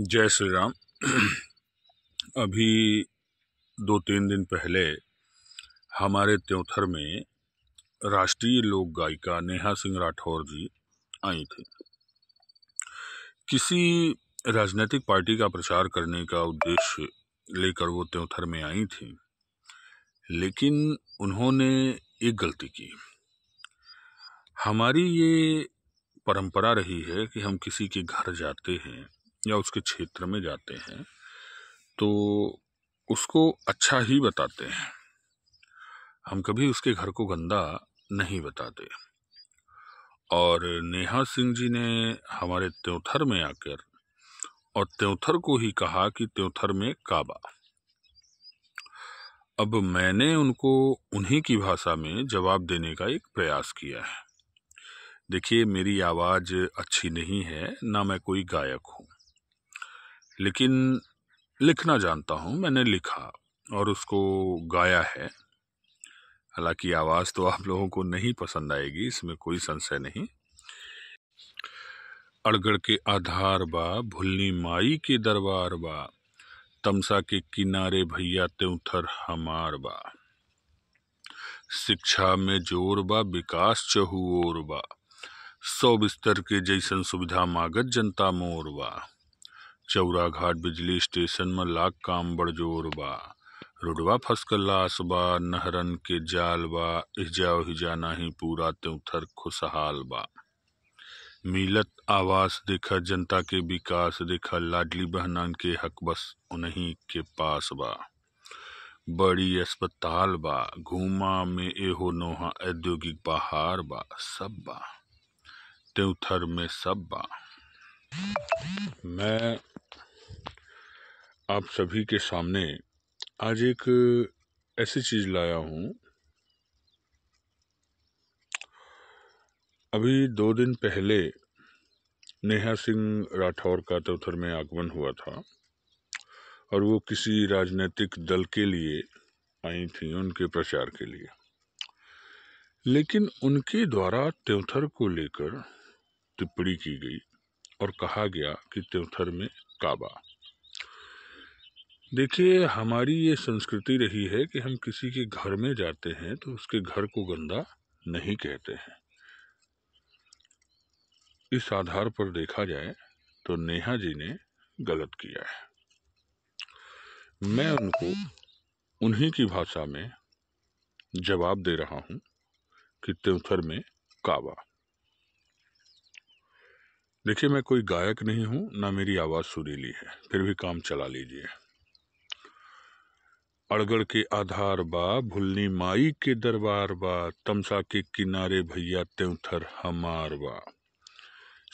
जय श्री राम अभी दो तीन दिन पहले हमारे त्योथर में राष्ट्रीय लोक गायिका नेहा सिंह राठौर जी आई थी किसी राजनीतिक पार्टी का प्रचार करने का उद्देश्य लेकर वो त्योथर में आई थी लेकिन उन्होंने एक गलती की हमारी ये परंपरा रही है कि हम किसी के घर जाते हैं या उसके क्षेत्र में जाते हैं तो उसको अच्छा ही बताते हैं हम कभी उसके घर को गंदा नहीं बताते और नेहा सिंह जी ने हमारे त्योथर में आकर और त्योथर को ही कहा कि त्योथर में काबा अब मैंने उनको उन्हीं की भाषा में जवाब देने का एक प्रयास किया है देखिए मेरी आवाज़ अच्छी नहीं है ना मैं कोई गायक हूँ लेकिन लिखना जानता हूँ मैंने लिखा और उसको गाया है हालांकि आवाज़ तो आप लोगों को नहीं पसंद आएगी इसमें कोई संशय नहीं अड़गड़ के आधार बा भुलनी माई के दरबार बा तमसा के किनारे भैया त्यूथर हमार बा शिक्षा में जोर बा विकास चहु और बा सौ बिस्तर के जैसन सुविधा मागत जनता मोर बा चौरा घाट बिजली स्टेशन में लाख काम बड़ जोर बा फसकल लाश बा नहरन के जाल बा हिजा हिजा नाही पूरा त्योंथर खुशहाल बा मिलत आवास देखा जनता के विकास देखा लाडली बहनान के हक बस उन्हीं के पास बा बड़ी अस्पताल बा घूमा में एहो नोहा औद्योगिक बहार बा सब बा त्योथर में सब बा मैं आप सभी के सामने आज एक ऐसी चीज लाया हूँ अभी दो दिन पहले नेहा सिंह राठौर का चौथर में आगमन हुआ था और वो किसी राजनीतिक दल के लिए आई थी उनके प्रचार के लिए लेकिन उनके द्वारा त्योथर को लेकर टिप्पणी की गई और कहा गया कि त्यौथर में काबा देखिए हमारी ये संस्कृति रही है कि हम किसी के घर में जाते हैं तो उसके घर को गंदा नहीं कहते हैं इस आधार पर देखा जाए तो नेहा जी ने गलत किया है मैं उनको उन्हीं की भाषा में जवाब दे रहा हूँ कि त्योथर में काबा देखिए मैं कोई गायक नहीं हूं ना मेरी आवाज़ सुरीली है फिर भी काम चला लीजिए अड़गड़ के आधार बा भुलनी माई के दरबार बा तमसा के किनारे भैया त्योथर हमार बा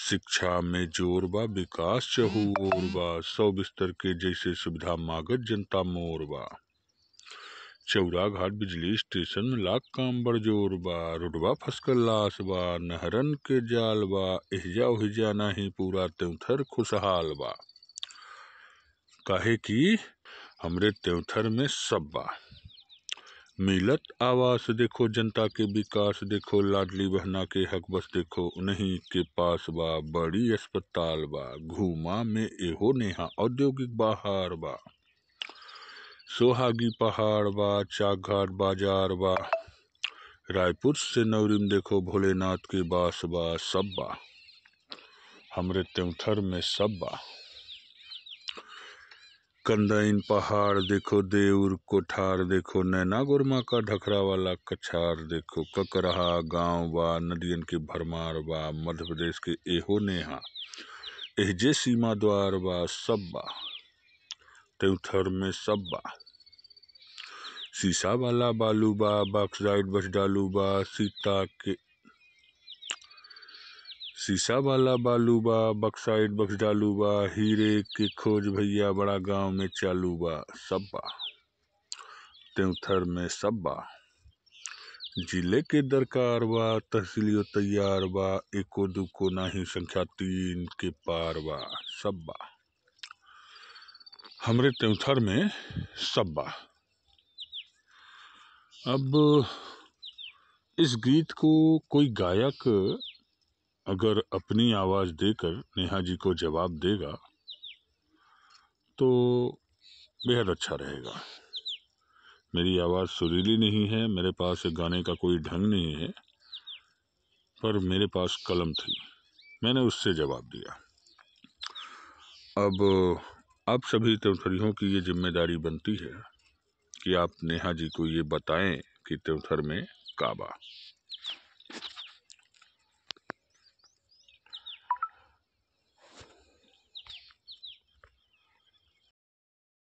शिक्षा में जोर बा विकास चहु और बा सौ बिस्तर के जैसे सुविधा मागत जनता मोर बा चौरा घाट बिजली स्टेशन लाक्काम्बर जोर बा रुडवा फसकल लाश बा नहरन के जाल बा एहजा ओहिजा नाही पूरा त्योंथर खुशहाल बा काहे कि हमरे त्योंथर में सब बा मिलत आवास देखो जनता के विकास देखो लाडली बहना के हक बस देखो उन्हीं के पास बा बड़ी अस्पताल बा घूमा में एहो नेहा औद्योगिक बाहर बा सोहागी पहाड़ बा चाकघाट बाजार बा रायपुर से नवरिम देखो भोलेनाथ के बास बा सब बा हमरे त्यौथर में सब बा कंदाइन पहाड़ देखो देउर कोठार देखो नैना गोरमा का ढकरा वाला कछार देखो ककरहा गांव बा नदियन के भरमार बा मध्य प्रदेश के एहो नेहा एहजे सीमा द्वार बा सब बा उथर में सब बा शीशा वाला बालू बा बॉक्स बस डालू बा सीता के शीशा वाला बालू बा बक्स साइड बक्स डालू बा हीरे के खोज भैया बड़ा गांव में चालू बा सब बा त्योथर में सब बा जिले के दरकार बा तहसीलियों तैयार बा एको दुको नाही संख्या तीन के पार बा सब बा हमरे त्यौथर में सब्बा अब इस गीत को कोई गायक अगर अपनी आवाज़ देकर नेहा जी को जवाब देगा तो बेहद अच्छा रहेगा मेरी आवाज़ सुरीली नहीं है मेरे पास गाने का कोई ढंग नहीं है पर मेरे पास कलम थी मैंने उससे जवाब दिया अब आप सभी त्यौथरियों की ये जिम्मेदारी बनती है कि आप नेहा जी को ये बताएं कि त्यौथर में काबा